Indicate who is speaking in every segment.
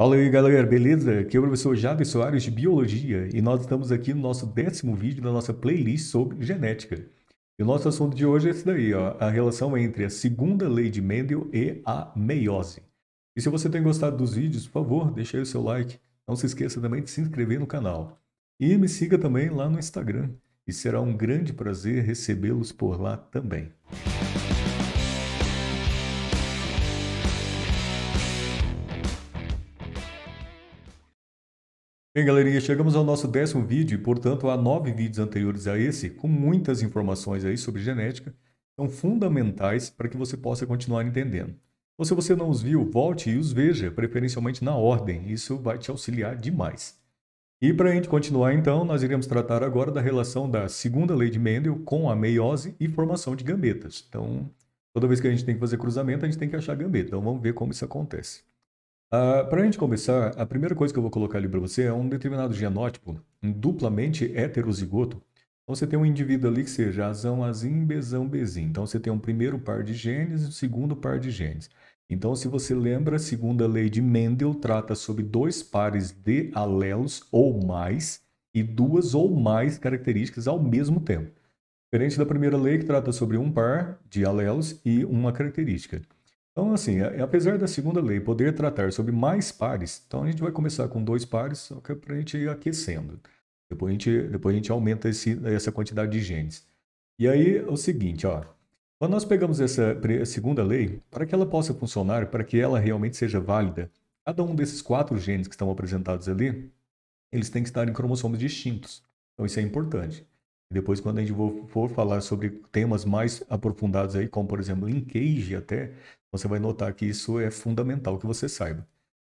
Speaker 1: Fala aí galera, beleza? Aqui é o professor Jader Soares de Biologia e nós estamos aqui no nosso décimo vídeo da nossa playlist sobre genética. E o nosso assunto de hoje é esse daí, ó, a relação entre a segunda lei de Mendel e a meiose. E se você tem gostado dos vídeos, por favor, deixe aí o seu like. Não se esqueça também de se inscrever no canal. E me siga também lá no Instagram. E será um grande prazer recebê-los por lá também. Música Bem, galerinha, chegamos ao nosso décimo vídeo e, portanto, há nove vídeos anteriores a esse, com muitas informações aí sobre genética, são fundamentais para que você possa continuar entendendo. Ou então, se você não os viu, volte e os veja, preferencialmente na ordem, isso vai te auxiliar demais. E para a gente continuar, então, nós iremos tratar agora da relação da segunda lei de Mendel com a meiose e formação de gametas. Então, toda vez que a gente tem que fazer cruzamento, a gente tem que achar gameta. Então, vamos ver como isso acontece. Uh, ah, para a gente começar, a primeira coisa que eu vou colocar ali para você é um determinado genótipo um duplamente heterozigoto. Então você tem um indivíduo ali que seja azão, azim, bezão, bezim. Então você tem um primeiro par de genes e um segundo par de genes. Então, se você lembra, a segunda lei de Mendel trata sobre dois pares de alelos ou mais e duas ou mais características ao mesmo tempo. Diferente da primeira lei que trata sobre um par de alelos e uma característica. Então, assim, apesar da segunda lei poder tratar sobre mais pares, então a gente vai começar com dois pares só que é para a gente ir aquecendo. Depois a gente, depois a gente aumenta esse, essa quantidade de genes. E aí é o seguinte, ó. Quando nós pegamos essa segunda lei, para que ela possa funcionar, para que ela realmente seja válida, cada um desses quatro genes que estão apresentados ali, eles têm que estar em cromossomos distintos. Então isso é importante. Depois, quando a gente for falar sobre temas mais aprofundados aí, como por exemplo cage até, você vai notar que isso é fundamental que você saiba.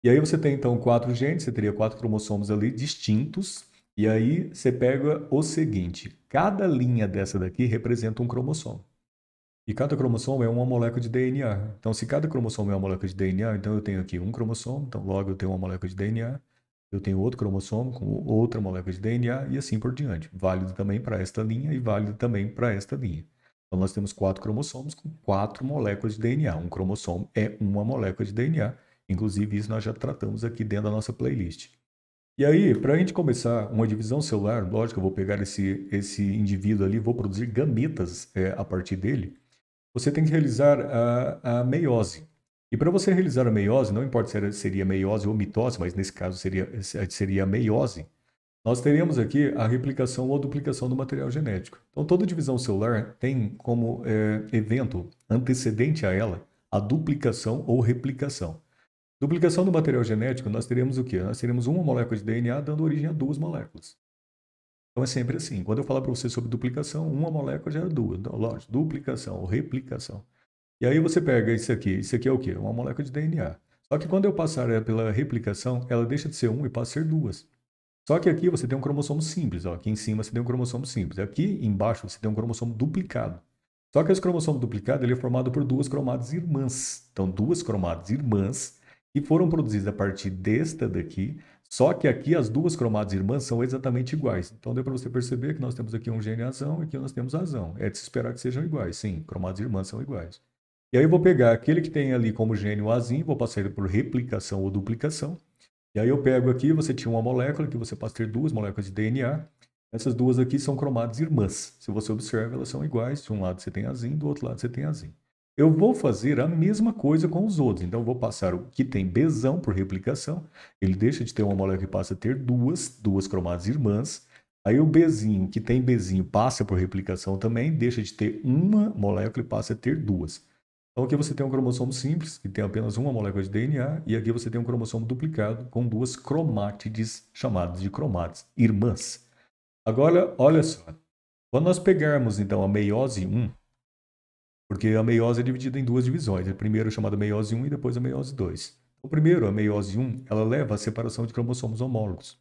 Speaker 1: E aí você tem então quatro genes, você teria quatro cromossomos ali distintos. E aí você pega o seguinte: cada linha dessa daqui representa um cromossomo. E cada cromossomo é uma molécula de DNA. Então, se cada cromossomo é uma molécula de DNA, então eu tenho aqui um cromossomo, então logo eu tenho uma molécula de DNA, eu tenho outro cromossomo com outra molécula de DNA e assim por diante. Válido também para esta linha e válido também para esta linha. Então, nós temos quatro cromossomos com quatro moléculas de DNA. Um cromossomo é uma molécula de DNA. Inclusive, isso nós já tratamos aqui dentro da nossa playlist. E aí, para a gente começar uma divisão celular, lógico, eu vou pegar esse, esse indivíduo ali, vou produzir gametas é, a partir dele. Você tem que realizar a, a meiose. E para você realizar a meiose, não importa se seria meiose ou mitose, mas nesse caso seria, seria a meiose, nós teríamos aqui a replicação ou a duplicação do material genético. Então, toda divisão celular tem como é, evento antecedente a ela a duplicação ou replicação. Duplicação do material genético, nós teríamos o quê? Nós teríamos uma molécula de DNA dando origem a duas moléculas. Então é sempre assim. Quando eu falar para você sobre duplicação, uma molécula gera é duas. Então, lógico, duplicação ou replicação. E aí você pega isso aqui. Isso aqui é o quê? Uma molécula de DNA. Só que quando eu passar pela replicação, ela deixa de ser uma e passa a ser duas. Só que aqui você tem um cromossomo simples, ó. aqui em cima você tem um cromossomo simples, aqui embaixo você tem um cromossomo duplicado. Só que esse cromossomo duplicado ele é formado por duas cromátides irmãs. Então, duas cromátides irmãs que foram produzidas a partir desta daqui, só que aqui as duas cromátides irmãs são exatamente iguais. Então, deu para você perceber que nós temos aqui um gene azão e aqui nós temos azão. É de se esperar que sejam iguais. Sim, cromátides irmãs são iguais. E aí eu vou pegar aquele que tem ali como gene o azinho, vou passar ele por replicação ou duplicação. E aí eu pego aqui, você tinha uma molécula que você passa a ter duas moléculas de DNA. Essas duas aqui são cromadas irmãs. Se você observa, elas são iguais. De um lado você tem azim, do outro lado você tem azim. Eu vou fazer a mesma coisa com os outros. Então, eu vou passar o que tem besão por replicação. Ele deixa de ter uma molécula e passa a ter duas, duas cromadas irmãs. Aí o bezinho, que tem bezinho, passa por replicação também, deixa de ter uma molécula e passa a ter duas. Então aqui você tem um cromossomo simples, que tem apenas uma molécula de DNA, e aqui você tem um cromossomo duplicado com duas cromátides, chamadas de cromátides irmãs. Agora, olha só. Quando nós pegarmos, então, a meiose 1, porque a meiose é dividida em duas divisões, a né? primeira é chamada meiose 1 e depois a meiose 2. O então, primeiro, a meiose 1, ela leva à separação de cromossomos homólogos.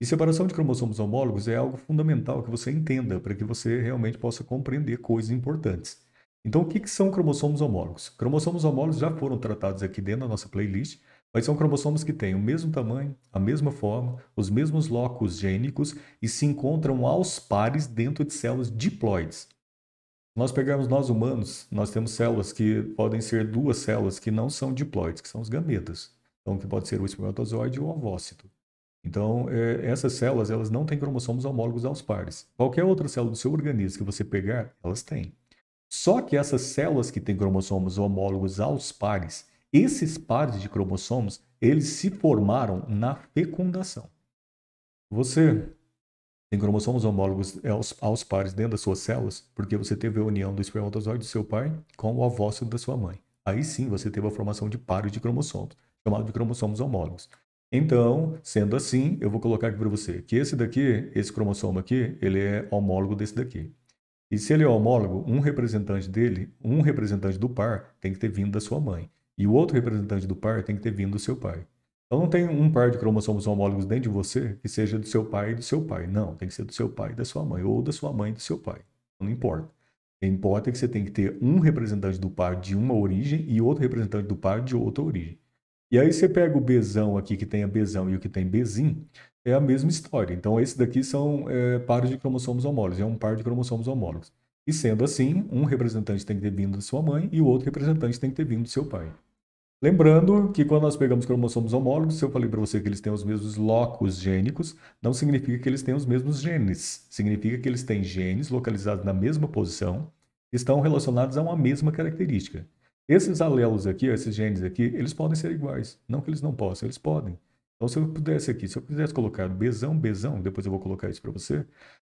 Speaker 1: E separação de cromossomos homólogos é algo fundamental que você entenda para que você realmente possa compreender coisas importantes. Então, o que, que são cromossomos homólogos? Cromossomos homólogos já foram tratados aqui dentro da nossa playlist, mas são cromossomos que têm o mesmo tamanho, a mesma forma, os mesmos locos gênicos e se encontram aos pares dentro de células diploides. Nós pegamos nós humanos, nós temos células que podem ser duas células que não são diploides, que são os gametas. Então, que pode ser o espermatozoide ou o ovócito. Então, é, essas células, elas não têm cromossomos homólogos aos pares. Qualquer outra célula do seu organismo que você pegar, elas têm. Só que essas células que têm cromossomos homólogos aos pares, esses pares de cromossomos, eles se formaram na fecundação. Você tem cromossomos homólogos é, aos, aos pares dentro das suas células, porque você teve a união do espermatozoide do seu pai com o ovócito da sua mãe. Aí sim você teve a formação de pares de cromossomos, chamado de cromossomos homólogos. Então, sendo assim, eu vou colocar aqui para você que esse daqui, esse cromossomo aqui, ele é homólogo desse daqui. E se ele é homólogo, um representante dele, um representante do par, tem que ter vindo da sua mãe. E o outro representante do par tem que ter vindo do seu pai. Então não tem um par de cromossomos homólogos dentro de você que seja do seu pai e do seu pai. Não, tem que ser do seu pai e da sua mãe, ou da sua mãe e do seu pai. Não importa. O que importa é que você tem que ter um representante do par de uma origem e outro representante do par de outra origem. E aí você pega o Bzão aqui que tem a Bzão e o que tem Bzin, é a mesma história. Então, esses daqui são é, pares de cromossomos homólogos, é um par de cromossomos homólogos. E sendo assim, um representante tem que ter vindo da sua mãe e o outro representante tem que ter vindo do seu pai. Lembrando que quando nós pegamos cromossomos homólogos, se eu falei para você que eles têm os mesmos locos gênicos, não significa que eles têm os mesmos genes. Significa que eles têm genes localizados na mesma posição, estão relacionados a uma mesma característica. Esses alelos aqui, esses genes aqui, eles podem ser iguais. Não que eles não possam, eles podem. Então, se eu pudesse aqui, se eu quisesse colocar bezão, bezão, depois eu vou colocar isso para você,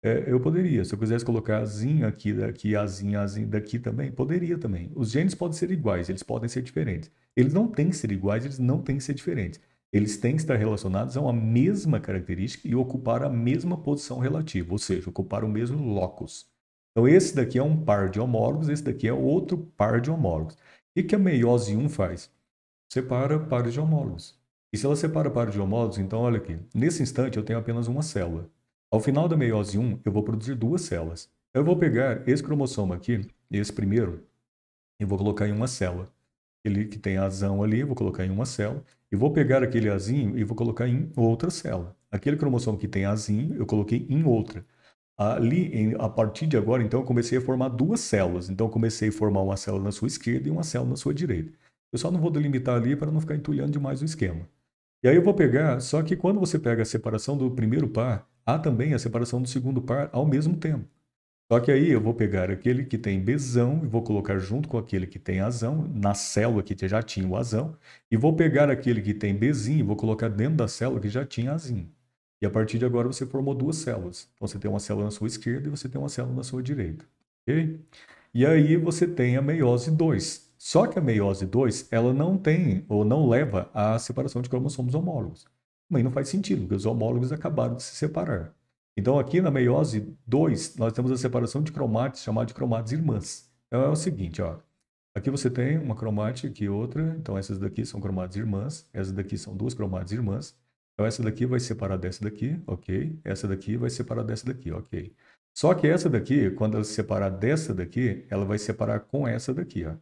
Speaker 1: é, eu poderia. Se eu quisesse colocar azinho aqui, daqui, azinho, azinho, daqui também, poderia também. Os genes podem ser iguais, eles podem ser diferentes. Eles não têm que ser iguais, eles não têm que ser diferentes. Eles têm que estar relacionados a uma mesma característica e ocupar a mesma posição relativa, ou seja, ocupar o mesmo locus. Então, esse daqui é um par de homólogos, esse daqui é outro par de homólogos. O que a meiose 1 faz? Separa pares de homólogos. E se ela separa para diomodos, então olha aqui, nesse instante eu tenho apenas uma célula. Ao final da meiose 1, eu vou produzir duas células. Eu vou pegar esse cromossomo aqui, esse primeiro, e vou colocar em uma célula. Ele que tem azão ali, vou colocar em uma célula. E vou pegar aquele azinho e vou colocar em outra célula. Aquele cromossomo que tem azinho, eu coloquei em outra. Ali, em, a partir de agora, então, eu comecei a formar duas células. Então, eu comecei a formar uma célula na sua esquerda e uma célula na sua direita. Eu só não vou delimitar ali para não ficar entulhando demais o esquema. E aí eu vou pegar, só que quando você pega a separação do primeiro par, há também a separação do segundo par ao mesmo tempo. Só que aí eu vou pegar aquele que tem besão e vou colocar junto com aquele que tem azão, na célula que já tinha o azão, e vou pegar aquele que tem bezinho e vou colocar dentro da célula que já tinha azinho. E a partir de agora você formou duas células. Então você tem uma célula na sua esquerda e você tem uma célula na sua direita. Okay? E aí você tem a meiose 2, só que a meiose 2, ela não tem ou não leva à separação de cromossomos homólogos. Mas não faz sentido, porque os homólogos acabaram de se separar. Então aqui na meiose 2, nós temos a separação de cromátides, chamada de cromátides irmãs. Então é o seguinte, ó. Aqui você tem uma cromátide, aqui outra. Então essas daqui são cromátides irmãs, essas daqui são duas cromátides irmãs. Então essa daqui vai separar dessa daqui, ok? Essa daqui vai separar dessa daqui, ok? Só que essa daqui, quando ela se separar dessa daqui, ela vai separar com essa daqui, ó.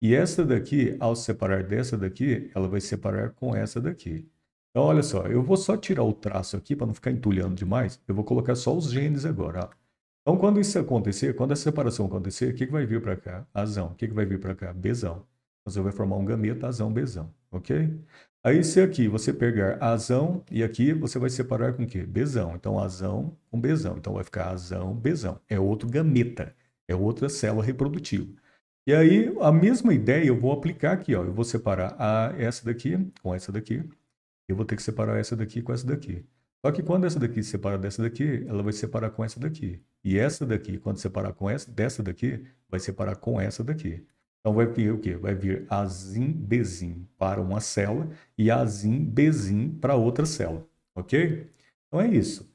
Speaker 1: E essa daqui, ao separar dessa daqui, ela vai separar com essa daqui. Então, olha só, eu vou só tirar o traço aqui para não ficar entulhando demais. Eu vou colocar só os genes agora. Ó. Então, quando isso acontecer, quando essa separação acontecer, o que, que vai vir para cá? Azão. O que, que vai vir para cá? Bezão. Você vai formar um gameta azão, bezão. Ok? Aí, se aqui você pegar azão e aqui você vai separar com o quê? Bezão. Então, azão com bezão. Então, vai ficar azão, bezão. É outro gameta. É outra célula reprodutiva. E aí, a mesma ideia eu vou aplicar aqui, ó. Eu vou separar a, essa daqui com essa daqui. Eu vou ter que separar essa daqui com essa daqui. Só que quando essa daqui separar dessa daqui, ela vai separar com essa daqui. E essa daqui, quando separar com essa dessa daqui, vai separar com essa daqui. Então vai vir o quê? Vai vir azim bezim para uma célula e azim bezim para outra célula, ok? Então é isso.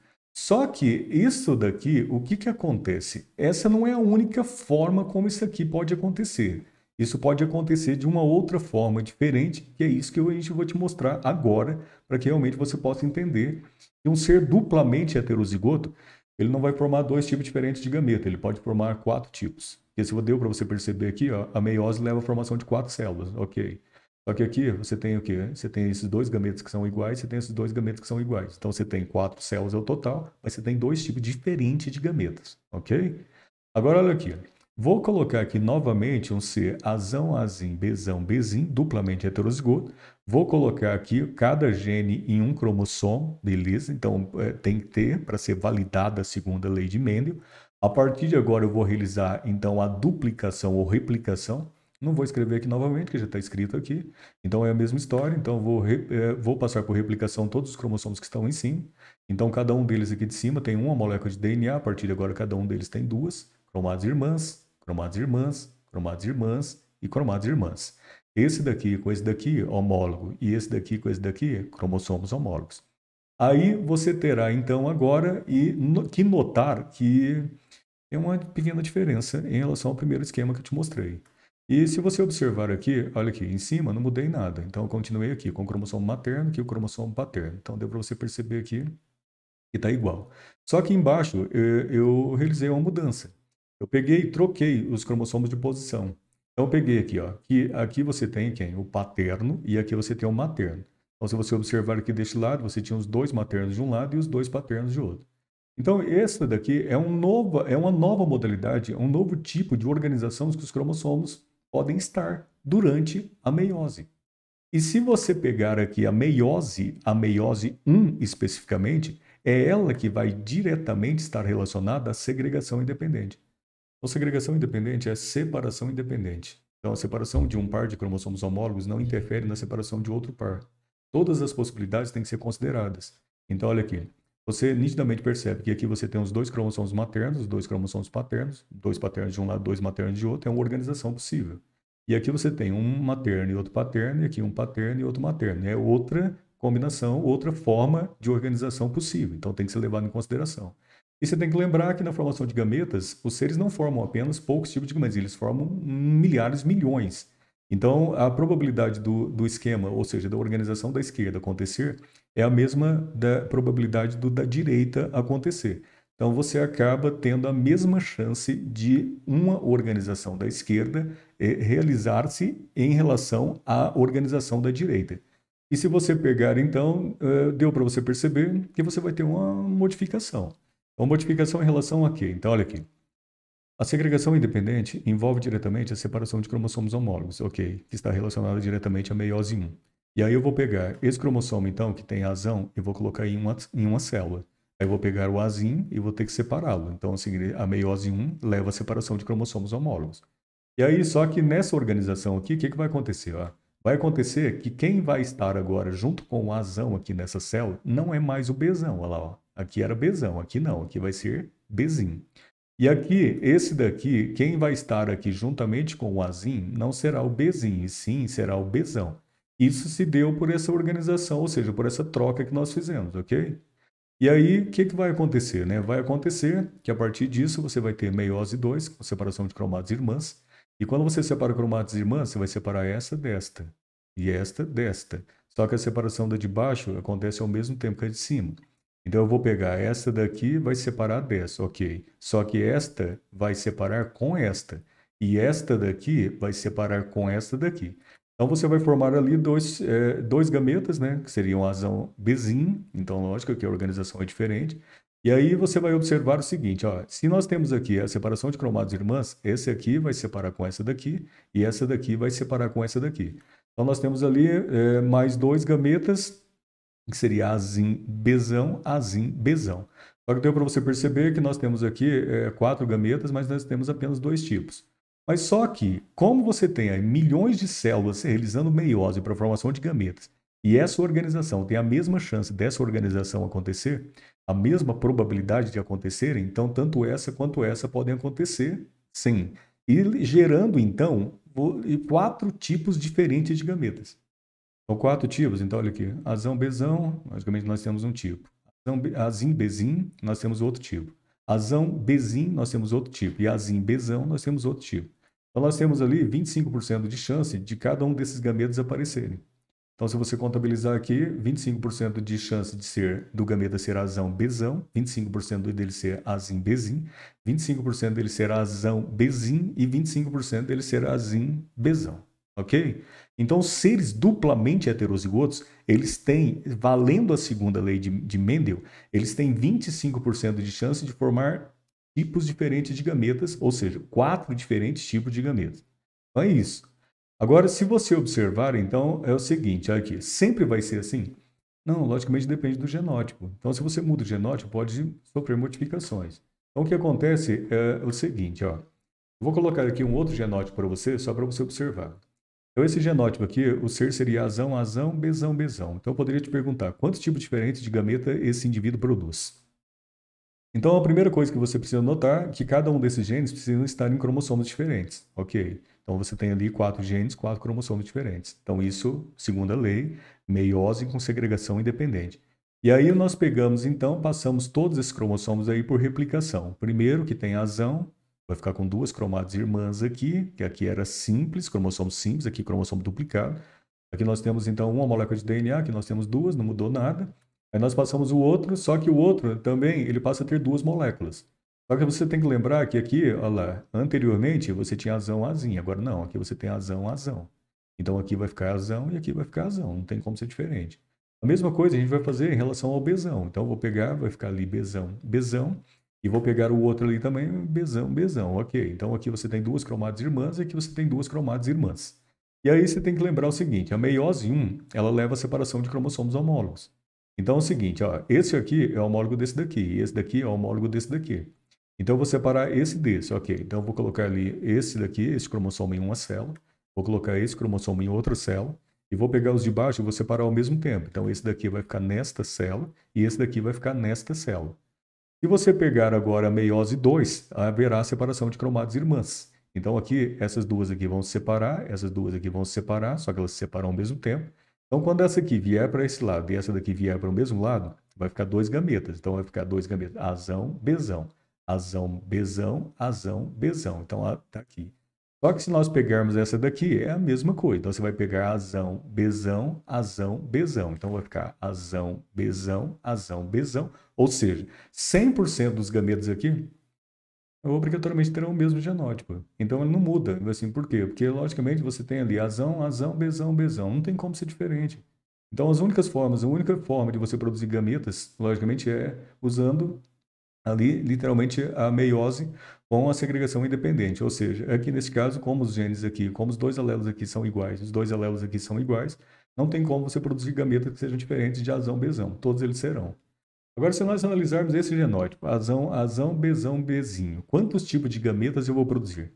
Speaker 1: Só que isso daqui, o que, que acontece? Essa não é a única forma como isso aqui pode acontecer. Isso pode acontecer de uma outra forma diferente, que é isso que a gente vai te mostrar agora, para que realmente você possa entender que um ser duplamente heterozigoto, ele não vai formar dois tipos diferentes de gameta, ele pode formar quatro tipos. E se deu para você perceber aqui, ó, a meiose leva à formação de quatro células, ok. Só que aqui você tem o quê? Você tem esses dois gametas que são iguais, você tem esses dois gametas que são iguais. Então você tem quatro células ao é total, mas você tem dois tipos diferentes de gametas, ok? Agora olha aqui. Vou colocar aqui novamente um C azão, azim, bezão, bezim, duplamente heterozigoto. Vou colocar aqui cada gene em um cromossomo, beleza? Então é, tem que ter para ser validada a segunda lei de Mendel. A partir de agora eu vou realizar então a duplicação ou replicação não vou escrever aqui novamente, que já está escrito aqui. Então é a mesma história. Então vou, é, vou passar por replicação todos os cromossomos que estão em cima. Então cada um deles aqui de cima tem uma molécula de DNA. A partir de agora cada um deles tem duas. Cromados irmãs, cromados irmãs, cromados irmãs e cromados irmãs. Esse daqui com esse daqui, homólogo. E esse daqui com esse daqui, cromossomos homólogos. Aí você terá então agora e no, que notar que tem uma pequena diferença em relação ao primeiro esquema que eu te mostrei. E se você observar aqui, olha aqui, em cima não mudei nada. Então, eu continuei aqui com o cromossomo materno que o cromossomo paterno. Então, deu para você perceber aqui que está igual. Só que embaixo eh, eu, realizei uma mudança. Eu peguei e troquei os cromossomos de posição. Então, eu peguei aqui, ó, que aqui você tem quem? O paterno e aqui você tem o materno. Então, se você observar aqui deste lado, você tinha os dois maternos de um lado e os dois paternos de outro. Então, essa daqui é, um novo, é uma nova modalidade, é um novo tipo de organização dos cromossomos podem estar durante a meiose. E se você pegar aqui a meiose, a meiose 1 especificamente, é ela que vai diretamente estar relacionada à segregação independente. Então, segregação independente é separação independente. Então, a separação de um par de cromossomos homólogos não interfere na separação de outro par. Todas as possibilidades têm que ser consideradas. Então, olha aqui você nitidamente percebe que aqui você tem os dois cromossomos maternos, os dois cromossomos paternos, dois paternos de um lado, dois maternos de outro, é uma organização possível. E aqui você tem um materno e outro paterno, e aqui um paterno e outro materno. É outra combinação, outra forma de organização possível. Então tem que ser levado em consideração. E você tem que lembrar que na formação de gametas, os seres não formam apenas poucos tipos de gametas, eles formam milhares, milhões. Então, a probabilidade do, do esquema, ou seja, da organização da esquerda acontecer, é a mesma da probabilidade do da direita acontecer. Então você acaba tendo a mesma chance de uma organização da esquerda eh, realizar-se em relação à organização da direita. E se você pegar, então, eh, deu para você perceber que você vai ter uma modificação. Uma modificação em relação a quê? Então, olha aqui. A segregação independente envolve diretamente a separação de cromossomos homólogos, ok, que está relacionada diretamente à meiose 1. E aí eu vou pegar esse cromossomo, então, que tem azão, e vou colocar em uma, em uma célula. Aí eu vou pegar o azim e vou ter que separá-lo. Então, assim, a meiose 1 leva à separação de cromossomos homólogos. E aí, só que nessa organização aqui, o que, que vai acontecer? Ó? Vai acontecer que quem vai estar agora junto com o azão aqui nessa célula não é mais o bezão, olha lá, ó. Aqui era bezão, aqui não, aqui vai ser bezinho. E aqui, esse daqui, quem vai estar aqui juntamente com o azim, não será o bezinho, e sim será o bezão. Isso se deu por essa organização, ou seja, por essa troca que nós fizemos, ok? E aí, o que, que vai acontecer? Né? Vai acontecer que a partir disso você vai ter meiose 2, que separação de cromados irmãs. E quando você separa cromados irmãs, você vai separar essa desta e esta desta. Só que a separação da de baixo acontece ao mesmo tempo que a de cima. Então eu vou pegar essa daqui vai separar dessa, ok. Só que esta vai separar com esta. E esta daqui vai separar com esta daqui. Então você vai formar ali dois, é, dois gametas, né? Que seriam a ação Bzin, então lógico que a organização é diferente. E aí você vai observar o seguinte, ó, se nós temos aqui a separação de cromados irmãs, esse aqui vai separar com essa daqui e essa daqui vai separar com essa daqui. Então nós temos ali é, mais dois gametas, que seria Azim Bezão, Azim Bezão. Só que deu para você perceber é que nós temos aqui é, quatro gametas, mas nós temos apenas dois tipos. Mas só que, como você tem milhões de células realizando meiose para a formação de gametas, e essa organização tem a mesma chance dessa organização acontecer, a mesma probabilidade de acontecer, então tanto essa quanto essa podem acontecer, sim. E gerando, então, quatro tipos diferentes de gametas. São quatro tipos, então olha aqui, azão, bezão, basicamente nós temos um tipo. Azim, bezim, nós temos outro tipo. Azão, bezim, nós temos outro tipo. E azim, bezão, nós temos outro tipo. Então, nós temos ali 25% de chance de cada um desses gametas aparecerem. Então, se você contabilizar aqui, 25% de chance de ser do gameta ser azão bezão, 25% dele ser azim bezim, 25% dele ser azão bezim e 25% dele ser azim bezão, ok? Então, seres duplamente heterozigotos, eles têm, valendo a segunda lei de, de Mendel, eles têm 25% de chance de formar tipos diferentes de gametas, ou seja, quatro diferentes tipos de gametas. Então é isso. Agora, se você observar, então, é o seguinte, aqui, sempre vai ser assim? Não, logicamente depende do genótipo. Então, se você muda o genótipo, pode sofrer modificações. Então, o que acontece é o seguinte, ó. Vou colocar aqui um outro genótipo para você, só para você observar. Então, esse genótipo aqui, o ser seria azão, azão, bezão, bezão. Então, eu poderia te perguntar, quantos tipos diferentes de gameta esse indivíduo produz? Então, a primeira coisa que você precisa notar é que cada um desses genes precisa estar em cromossomos diferentes, ok? Então, você tem ali quatro genes, quatro cromossomos diferentes. Então, isso, segundo a lei, meiose com segregação independente. E aí, nós pegamos, então, passamos todos esses cromossomos aí por replicação. Primeiro, que tem azão, vai ficar com duas cromátides irmãs aqui, que aqui era simples, cromossomo simples, aqui cromossomo duplicado. Aqui nós temos, então, uma molécula de DNA, aqui nós temos duas, não mudou nada. Aí nós passamos o outro, só que o outro também ele passa a ter duas moléculas. Só que você tem que lembrar que aqui, olha lá, anteriormente você tinha azão, azinho. Agora não, aqui você tem azão, azão. Então aqui vai ficar azão e aqui vai ficar azão. Não tem como ser diferente. A mesma coisa a gente vai fazer em relação ao besão. Então eu vou pegar, vai ficar ali besão, besão. E vou pegar o outro ali também, besão, besão. Ok, então aqui você tem duas cromadas irmãs e aqui você tem duas cromadas irmãs. E aí você tem que lembrar o seguinte, a meiose 1, ela leva à separação de cromossomos homólogos. Então é o seguinte, ó, esse aqui é homólogo desse daqui, e esse daqui é homólogo desse daqui. Então eu vou separar esse desse, ok. Então eu vou colocar ali esse daqui, esse cromossomo em uma célula, vou colocar esse cromossomo em outra célula, e vou pegar os de baixo e vou separar ao mesmo tempo. Então esse daqui vai ficar nesta célula, e esse daqui vai ficar nesta célula. Se você pegar agora a meiose 2, haverá separação de cromados irmãs. Então aqui, essas duas aqui vão se separar, essas duas aqui vão se separar, só que elas se separam ao mesmo tempo. Então, quando essa aqui vier para esse lado e essa daqui vier para o mesmo lado, vai ficar dois gametas. Então, vai ficar dois gametas, azão, bezão. Azão, bezão, azão, bezão. Então, está aqui. Só que se nós pegarmos essa daqui, é a mesma coisa. Então, você vai pegar azão, bezão, azão, bezão. Então, vai ficar azão, bezão, azão, bezão. Ou seja, 100% dos gametas aqui é obrigatoriamente terão o mesmo genótipo. Então ele não muda. Assim, por quê? Porque, logicamente, você tem ali azão, azão, bezão, bezão. Não tem como ser diferente. Então, as únicas formas, a única forma de você produzir gametas, logicamente, é usando ali, literalmente, a meiose com a segregação independente. Ou seja, aqui nesse caso, como os genes aqui, como os dois alelos aqui são iguais, os dois alelos aqui são iguais, não tem como você produzir gametas que sejam diferentes de azão, bezão. Todos eles serão. Agora, se nós analisarmos esse genótipo, azão, azão, bezão, bezinho, quantos tipos de gametas eu vou produzir?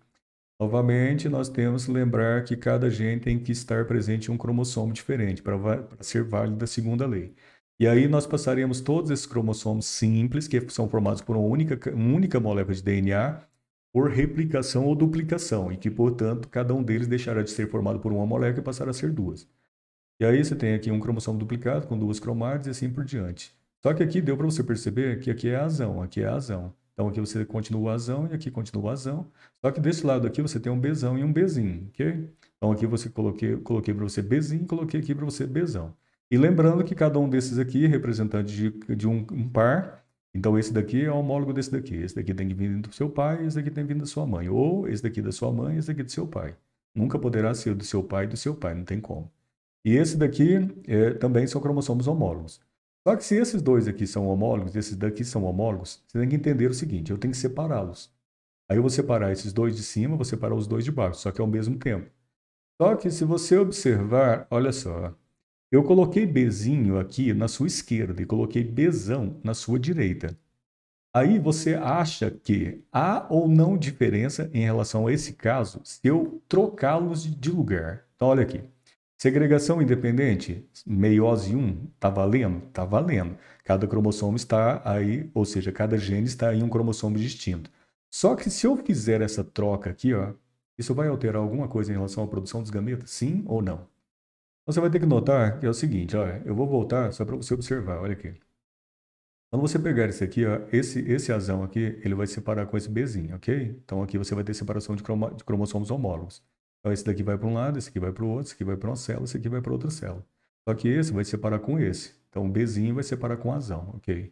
Speaker 1: Novamente, nós temos que lembrar que cada gene tem que estar presente em um cromossomo diferente para ser válido a segunda lei. E aí nós passaremos todos esses cromossomos simples, que são formados por uma única, uma única molécula de DNA, por replicação ou duplicação, e que, portanto, cada um deles deixará de ser formado por uma molécula e passará a ser duas. E aí você tem aqui um cromossomo duplicado com duas cromátides e assim por diante. Só que aqui deu para você perceber que aqui é azão, aqui é azão. Então aqui você continua o azão e aqui continua o azão. Só que desse lado aqui você tem um bezão e um bezinho, ok? Então aqui você coloquei, coloquei para você bezinho, coloquei aqui para você bezão. E lembrando que cada um desses aqui é representante de, de um, um, par. Então esse daqui é homólogo desse daqui. Esse daqui tem que vir do seu pai, esse daqui tem que vir da sua mãe. Ou esse daqui da sua mãe, esse daqui do seu pai. Nunca poderá ser do seu pai e do seu pai, não tem como. E esse daqui é, também são cromossomos homólogos. Só que se esses dois aqui são homólogos, esses daqui são homólogos, você tem que entender o seguinte, eu tenho que separá-los. Aí eu vou separar esses dois de cima, vou separar os dois de baixo, só que ao é mesmo tempo. Só que se você observar, olha só, eu coloquei Bzinho aqui na sua esquerda e coloquei Bzão na sua direita. Aí você acha que há ou não diferença em relação a esse caso se eu trocá-los de lugar. Então, olha aqui. Segregação independente, meiose 1, tá valendo? Tá valendo. Cada cromossomo está aí, ou seja, cada gene está em um cromossomo distinto. Só que se eu fizer essa troca aqui, ó, isso vai alterar alguma coisa em relação à produção dos gametas? Sim ou não? Então, você vai ter que notar que é o seguinte, ó, eu vou voltar só para você observar, olha aqui. Quando você pegar esse aqui, ó, esse, esse azão aqui, ele vai separar com esse Bzinho, ok? Então aqui você vai ter separação de, de cromossomos homólogos. Então esse daqui vai para um lado, esse aqui vai para o outro, esse aqui vai para uma célula, esse aqui vai para outra célula. Só que esse vai separar com esse. Então o Bzinho vai separar com azão, ok?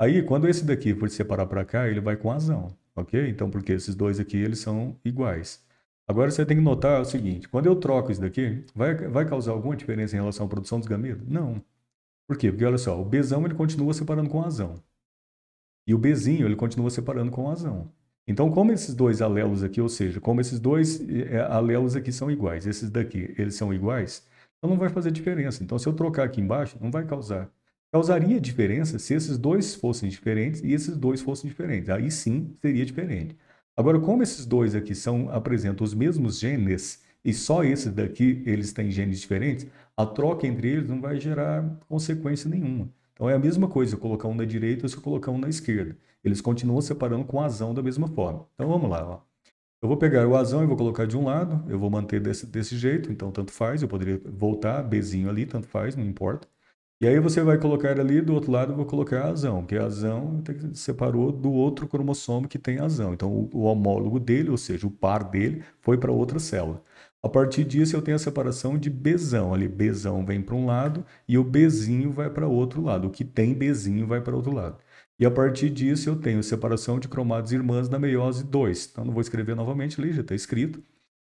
Speaker 1: Aí quando esse daqui for separar para cá, ele vai com azão, ok? Então porque esses dois aqui eles são iguais. Agora você tem que notar o seguinte, quando eu troco isso daqui, vai, vai causar alguma diferença em relação à produção dos gametas? Não. Por quê? Porque olha só, o Bzão ele continua separando com o azão. E o Bzinho ele continua separando com o azão. Então, como esses dois alelos aqui, ou seja, como esses dois eh, eh, alelos aqui são iguais, esses daqui, eles são iguais, então não vai fazer diferença. Então, se eu trocar aqui embaixo, não vai causar. Causaria diferença se esses dois fossem diferentes e esses dois fossem diferentes. Aí sim seria diferente. Agora, como esses dois aqui são apresentam os mesmos genes e só esse daqui eles têm genes diferentes, a troca entre eles não vai gerar consequência nenhuma. Então é a mesma coisa colocar um na direita ou se colocar um na esquerda eles continuam separando com azão da mesma forma. Então vamos lá. Ó. Eu vou pegar o azão e vou colocar de um lado, eu vou manter desse, desse jeito, então tanto faz, eu poderia voltar Bzinho ali, tanto faz, não importa. E aí você vai colocar ali, do outro lado eu vou colocar azão, porque azão separou do outro cromossomo que tem azão. Então o, o homólogo dele, ou seja, o par dele, foi para outra célula. A partir disso eu tenho a separação de Bzão. Ali Bzão vem para um lado e o Bzinho vai para outro lado. O que tem Bzinho vai para outro lado. E a partir disso eu tenho separação de cromados irmãs na meiose 2. Então não vou escrever novamente ali, já está escrito.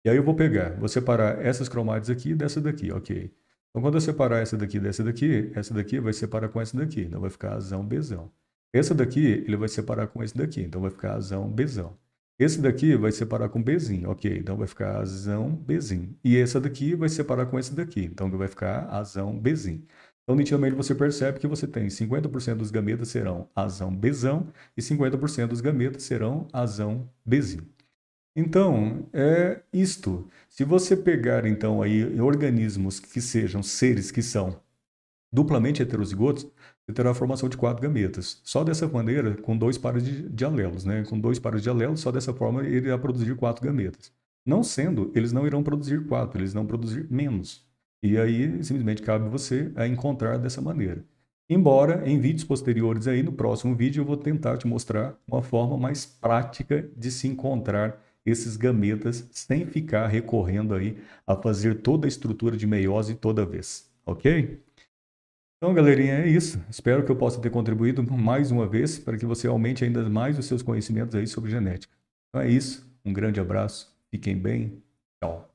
Speaker 1: E aí eu vou pegar, vou separar essas cromátides aqui dessa daqui, ok. Então quando eu separar essa daqui dessa daqui, essa daqui vai separar com essa daqui, então vai ficar azão, bezão. Essa daqui ele vai separar com esse daqui, então vai ficar azão, bezão. Esse daqui vai separar com bezinho, ok, então vai ficar azão, bezinho. E essa daqui vai separar com esse daqui, então vai ficar azão, bezinho. Então, nitidamente, você percebe que você tem 50% dos gametas serão azão bezão e 50% dos gametas serão azão bezinho. Então, é isto. Se você pegar, então, aí organismos que sejam seres que são duplamente heterozigotos, você terá a formação de quatro gametas. Só dessa maneira, com dois pares de, de alelos, né? Com dois pares de alelos, só dessa forma ele irá produzir quatro gametas. Não sendo, eles não irão produzir quatro, eles vão produzir menos. E aí, simplesmente cabe você a encontrar dessa maneira. Embora em vídeos posteriores aí, no próximo vídeo, eu vou tentar te mostrar uma forma mais prática de se encontrar esses gametas sem ficar recorrendo aí a fazer toda a estrutura de meiose toda vez, ok? Então, galerinha, é isso. Espero que eu possa ter contribuído mais uma vez para que você aumente ainda mais os seus conhecimentos aí sobre genética. Então é isso. Um grande abraço. Fiquem bem. Tchau.